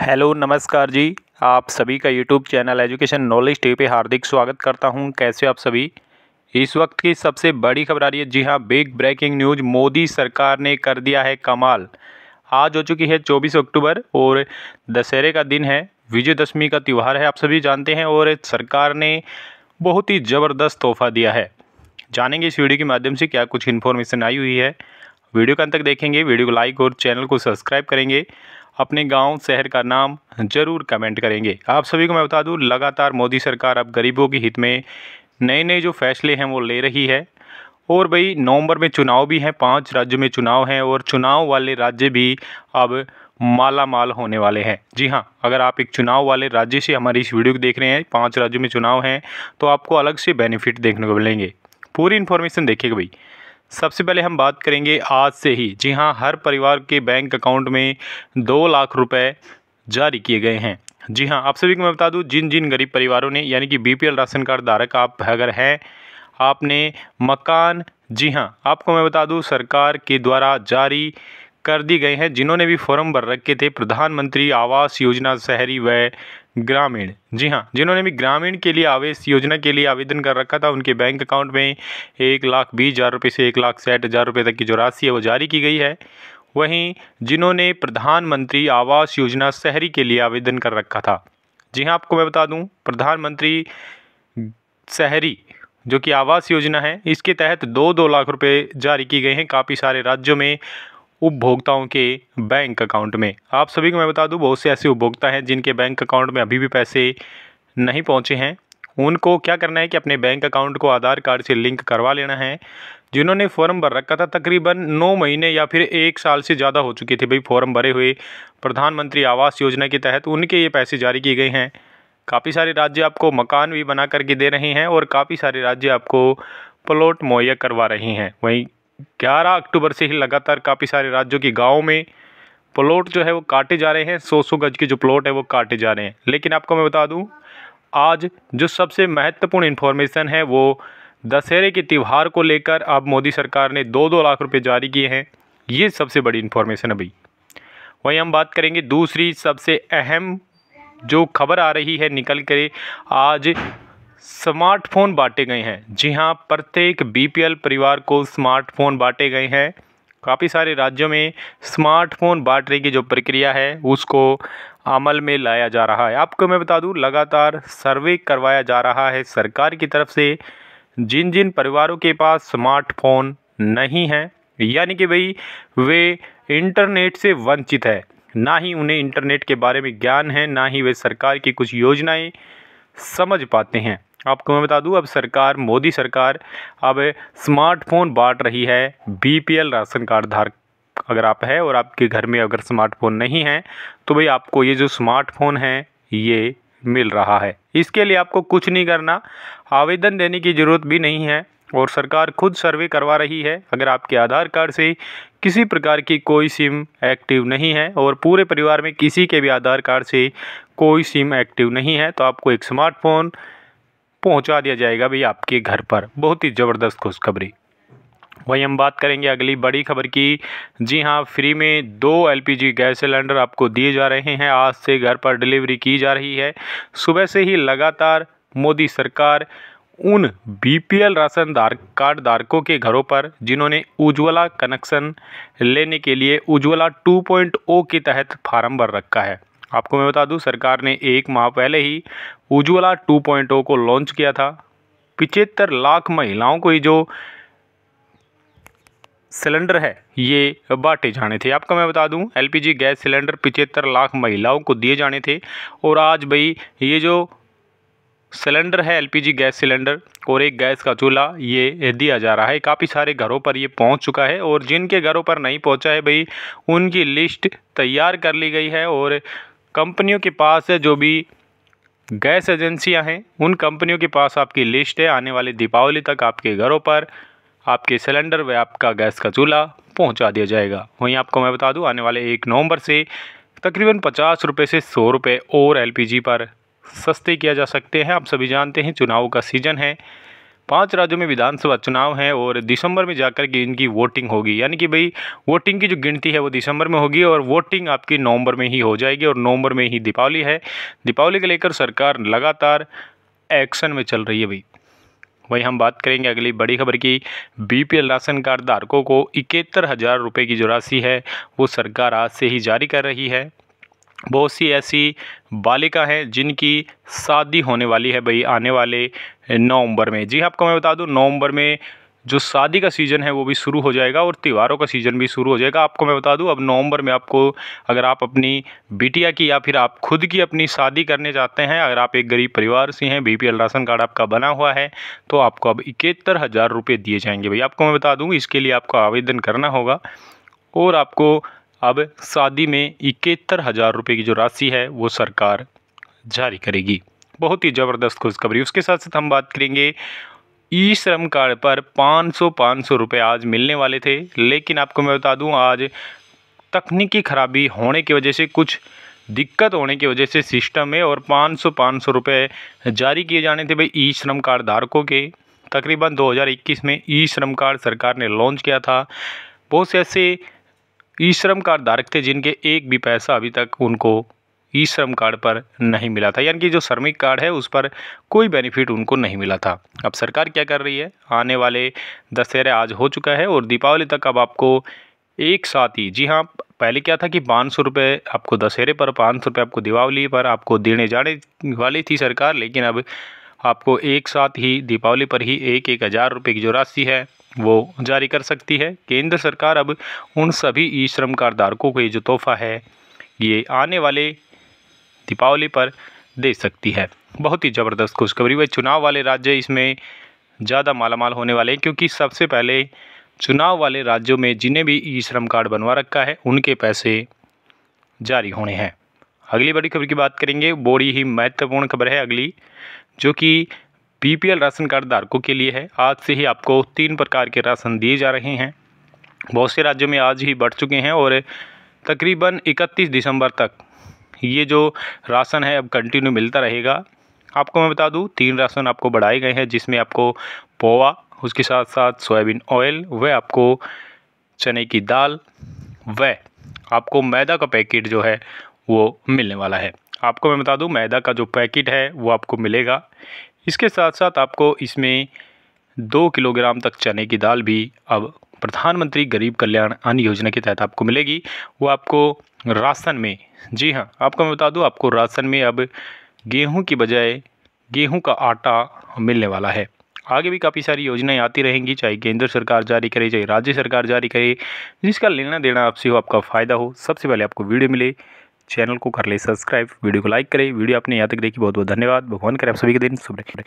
hello नमस्कार जी आप सभी का YouTube channel education knowledge T पे हार्दिक स्वागत करता हूं कैसे आप सभी इस वक्त की सबसे बड़ी खबर आ रही है जी हां बिग ब्रेकिंग न्यूज़ मोदी सरकार ने कर दिया है कमाल आज हो चुकी है 24 अक्टूबर और दशहरे का दिन है विजयदशमी का त्यौहार है आप सभी जानते हैं और सरकार ने बहुत ही ज़बरदस्त तोहफा दिया है जानेंगे इस वीडियो के माध्यम से क्या कुछ इन्फॉर्मेशन आई हुई है वीडियो का अंत तक देखेंगे वीडियो को लाइक और चैनल को सब्सक्राइब करेंगे अपने गांव शहर का नाम जरूर कमेंट करेंगे आप सभी को मैं बता दूं लगातार मोदी सरकार अब गरीबों के हित में नए नए जो फैसले हैं वो ले रही है और भाई नवंबर में चुनाव भी हैं पांच राज्यों में चुनाव हैं और चुनाव वाले राज्य भी अब माला माल होने वाले हैं जी हाँ अगर आप एक चुनाव वाले राज्य से हमारी इस वीडियो को देख रहे हैं पाँच राज्यों में चुनाव हैं तो आपको अलग से बेनिफिट देखने को मिलेंगे पूरी इन्फॉर्मेशन देखिएगा भाई सबसे पहले हम बात करेंगे आज से ही जी हाँ हर परिवार के बैंक अकाउंट में दो लाख रुपए जारी किए गए हैं जी हाँ आप सभी को मैं बता दूँ जिन जिन गरीब परिवारों ने यानी कि बीपीएल राशन कार्ड धारक आप अगर हैं आपने मकान जी हाँ आपको मैं बता दूँ सरकार के द्वारा जारी कर दी गए हैं जिन्होंने भी फॉर्म भर रखे थे प्रधानमंत्री आवास योजना शहरी व ग्रामीण जी हाँ जिन्होंने भी ग्रामीण के लिए आवेश योजना के लिए आवेदन कर रखा था उनके बैंक अकाउंट में एक लाख बीस हज़ार रुपये से एक लाख साठ हज़ार रुपये तक की जो राशि है वो जारी की गई है वहीं जिन्होंने प्रधानमंत्री आवास योजना शहरी के लिए आवेदन कर रखा था जी हाँ आपको मैं बता दूँ प्रधानमंत्री शहरी जो कि आवास योजना है इसके तहत दो दो लाख रुपये जारी किए गए हैं काफ़ी सारे राज्यों में उपभोक्ताओं के बैंक अकाउंट में आप सभी को मैं बता दूं बहुत से ऐसे उपभोक्ता हैं जिनके बैंक अकाउंट में अभी भी पैसे नहीं पहुंचे हैं उनको क्या करना है कि अपने बैंक अकाउंट को आधार कार्ड से लिंक करवा लेना है जिन्होंने फॉर्म भर रखा था तकरीबन नौ महीने या फिर एक साल से ज़्यादा हो चुके थे भाई फॉर्म भरे हुए प्रधानमंत्री आवास योजना के तहत उनके ये पैसे जारी किए गए हैं काफ़ी सारे राज्य आपको मकान भी बना करके दे रहे हैं और काफ़ी सारे राज्य आपको प्लॉट मुहैया करवा रहे हैं वहीं ग्यारह अक्टूबर से ही लगातार काफ़ी सारे राज्यों के गाँव में प्लॉट जो है वो काटे जा रहे हैं सौ सौ गज के जो प्लॉट है वो काटे जा रहे हैं लेकिन आपको मैं बता दूँ आज जो सबसे महत्वपूर्ण इन्फॉर्मेशन है वो दशहरे के त्यौहार को लेकर अब मोदी सरकार ने दो दो लाख रुपए जारी किए हैं ये सबसे बड़ी इन्फॉर्मेशन है भाई वहीं हम बात करेंगे दूसरी सबसे अहम जो खबर आ रही है निकल कर आज स्मार्टफोन बांटे गए हैं जी हाँ प्रत्येक बीपीएल परिवार को स्मार्टफोन बांटे गए हैं काफ़ी सारे राज्यों में स्मार्टफोन बांटने की जो प्रक्रिया है उसको अमल में लाया जा रहा है आपको मैं बता दूं लगातार सर्वे करवाया जा रहा है सरकार की तरफ से जिन जिन परिवारों के पास स्मार्टफोन नहीं है यानी कि भाई वे इंटरनेट से वंचित है ना ही उन्हें इंटरनेट के बारे में ज्ञान है ना ही वे सरकार की कुछ योजनाएँ समझ पाते हैं आपको मैं बता दूं अब सरकार मोदी सरकार अब स्मार्टफोन बांट रही है बीपीएल राशन कार्ड धारक अगर आप है और आपके घर में अगर स्मार्टफोन नहीं है तो भाई आपको ये जो स्मार्टफोन है ये मिल रहा है इसके लिए आपको कुछ नहीं करना आवेदन देने की ज़रूरत भी नहीं है और सरकार खुद सर्वे करवा रही है अगर आपके आधार कार्ड से किसी प्रकार की कोई सिम एक्टिव नहीं है और पूरे परिवार में किसी के भी आधार कार्ड से कोई सिम एक्टिव नहीं है तो आपको एक स्मार्टफोन पहुंचा दिया जाएगा भाई आपके घर पर बहुत ही ज़बरदस्त खुशखबरी वहीं हम बात करेंगे अगली बड़ी खबर की जी हाँ फ्री में दो एलपीजी गैस सिलेंडर आपको दिए जा रहे हैं आज से घर पर डिलीवरी की जा रही है सुबह से ही लगातार मोदी सरकार उन बीपीएल राशन धार कार्ड धारकों के घरों पर जिन्होंने उज्ज्वला कनेक्शन लेने के लिए उज्ज्वला 2.0 के तहत फार्म भर रखा है आपको मैं बता दूं सरकार ने एक माह पहले ही उज्ज्वला 2.0 को लॉन्च किया था पिचहत्तर लाख महिलाओं को ही जो सिलेंडर है ये बांटे जाने थे आपको मैं बता दूं एलपीजी गैस सिलेंडर पिचहत्तर लाख महिलाओं को दिए जाने थे और आज भाई ये जो सिलेंडर है एलपीजी गैस सिलेंडर और एक गैस का चूल्हा ये दिया जा रहा है काफ़ी सारे घरों पर ये पहुंच चुका है और जिनके घरों पर नहीं पहुंचा है भाई उनकी लिस्ट तैयार कर ली गई है और कंपनियों के पास है जो भी गैस एजेंसियां हैं उन कंपनियों के पास आपकी लिस्ट है आने वाले दीपावली तक आपके घरों पर आपके सिलेंडर व आपका गैस का चूल्हा पहुंचा दिया जाएगा वहीं आपको मैं बता दूं आने वाले एक नवंबर से तकरीबन पचास रुपये से सौ रुपये और एलपीजी पर सस्ते किया जा सकते हैं आप सभी जानते हैं चुनाव का सीज़न है पांच राज्यों में विधानसभा चुनाव हैं और दिसंबर में जाकर के इनकी वोटिंग होगी यानी कि भाई वोटिंग की जो गिनती है वो दिसंबर में होगी और वोटिंग आपकी नवंबर में ही हो जाएगी और नवंबर में ही दीपावली है दीपावली को लेकर सरकार लगातार एक्शन में चल रही है भाई वहीं हम बात करेंगे अगली बड़ी खबर की बीपीएल राशन कार्ड धारकों को इकहत्तर हज़ार रुपये की जो राशि है वो सरकार आज से ही जारी कर रही है बहुत सी ऐसी बालिका हैं जिनकी शादी होने वाली है भाई आने वाले नवंबर में जी हाँ, आपको मैं बता दूं नवंबर में जो शादी का सीज़न है वो भी शुरू हो जाएगा और त्योहारों का सीज़न भी शुरू हो जाएगा आपको मैं बता दूं अब नवंबर में आपको अगर आप अपनी बिटिया की या फिर आप खुद की अपनी शादी करने जाते हैं अगर आप एक गरीब परिवार से हैं बीपीएल राशन कार्ड आपका बना हुआ है तो आपको अब इकहत्तर हज़ार रुपये दिए जाएंगे भाई आपको मैं बता दूँ इसके लिए आपको आवेदन करना होगा और आपको अब शादी में इकहत्तर हज़ार रुपये की जो राशि है वो सरकार जारी करेगी बहुत ही ज़बरदस्त खुशखबरी उसके साथ साथ हम बात करेंगे ई श्रम कार्ड पर 500 500 रुपये आज मिलने वाले थे लेकिन आपको मैं बता दूं आज तकनीकी खराबी होने की वजह से कुछ दिक्कत होने की वजह से सिस्टम में और 500 500 रुपये जारी किए जाने थे भाई ई श्रम कार्ड धारकों के तकरीबन 2021 में ई श्रम कार्ड सरकार ने लॉन्च किया था बहुत से ऐसे ई श्रम कार्ड धारक थे जिनके एक भी पैसा अभी तक उनको ई श्रम कार्ड पर नहीं मिला था यानी कि जो श्रमिक कार्ड है उस पर कोई बेनिफिट उनको नहीं मिला था अब सरकार क्या कर रही है आने वाले दशहरे आज हो चुका है और दीपावली तक अब आपको एक साथ ही जी हाँ पहले क्या था कि पाँच सौ रुपये आपको दशहरे पर पाँच सौ रुपये आपको दीपावली पर आपको देने जाने वाली थी सरकार लेकिन अब आपको एक साथ ही दीपावली पर ही एक एक हज़ार रुपये की जो राशि है वो जारी कर सकती है केंद्र सरकार अब उन सभी ई श्रम कार्डधारकों को ये जो तोहफा है ये आने वाले दीपावली पर दे सकती है बहुत ही ज़बरदस्त खुशखबरी वह चुनाव वाले राज्य इसमें ज़्यादा मालामाल होने वाले हैं क्योंकि सबसे पहले चुनाव वाले राज्यों में जिन्हें भी ई श्रम कार्ड बनवा रखा है उनके पैसे जारी होने हैं अगली बड़ी खबर की बात करेंगे बड़ी ही महत्वपूर्ण खबर है अगली जो कि बीपीएल राशन कार्ड धारकों के लिए है आज से ही आपको तीन प्रकार के राशन दिए जा रहे हैं बहुत से राज्यों में आज ही बढ़ चुके हैं और तकरीबन 31 दिसंबर तक ये जो राशन है अब कंटिन्यू मिलता रहेगा आपको मैं बता दूं तीन राशन आपको बढ़ाए गए हैं जिसमें आपको पोवा उसके साथ साथ सोयाबीन ऑयल व आपको चने की दाल व आपको मैदा का पैकेट जो है वो मिलने वाला है आपको मैं बता दूं मैदा का जो पैकेट है वो आपको मिलेगा इसके साथ साथ आपको इसमें दो किलोग्राम तक चने की दाल भी अब प्रधानमंत्री गरीब कल्याण अन्न योजना के तहत आपको मिलेगी वो आपको राशन में जी हाँ आपको मैं बता दूँ आपको राशन में अब गेहूँ की बजाय गेहूँ का आटा मिलने वाला है आगे भी काफ़ी सारी योजनाएं आती रहेंगी चाहे केंद्र सरकार जारी करे चाहे राज्य सरकार जारी करे जिसका लेना देना आपसे हो आपका फ़ायदा हो सबसे पहले आपको वीडियो मिले चैनल को कर ले सब्सक्राइब वीडियो को लाइक करें वीडियो आपने यहाँ तक देखी बहुत बहुत धन्यवाद भगवान करें आप सभी के दिन शुभ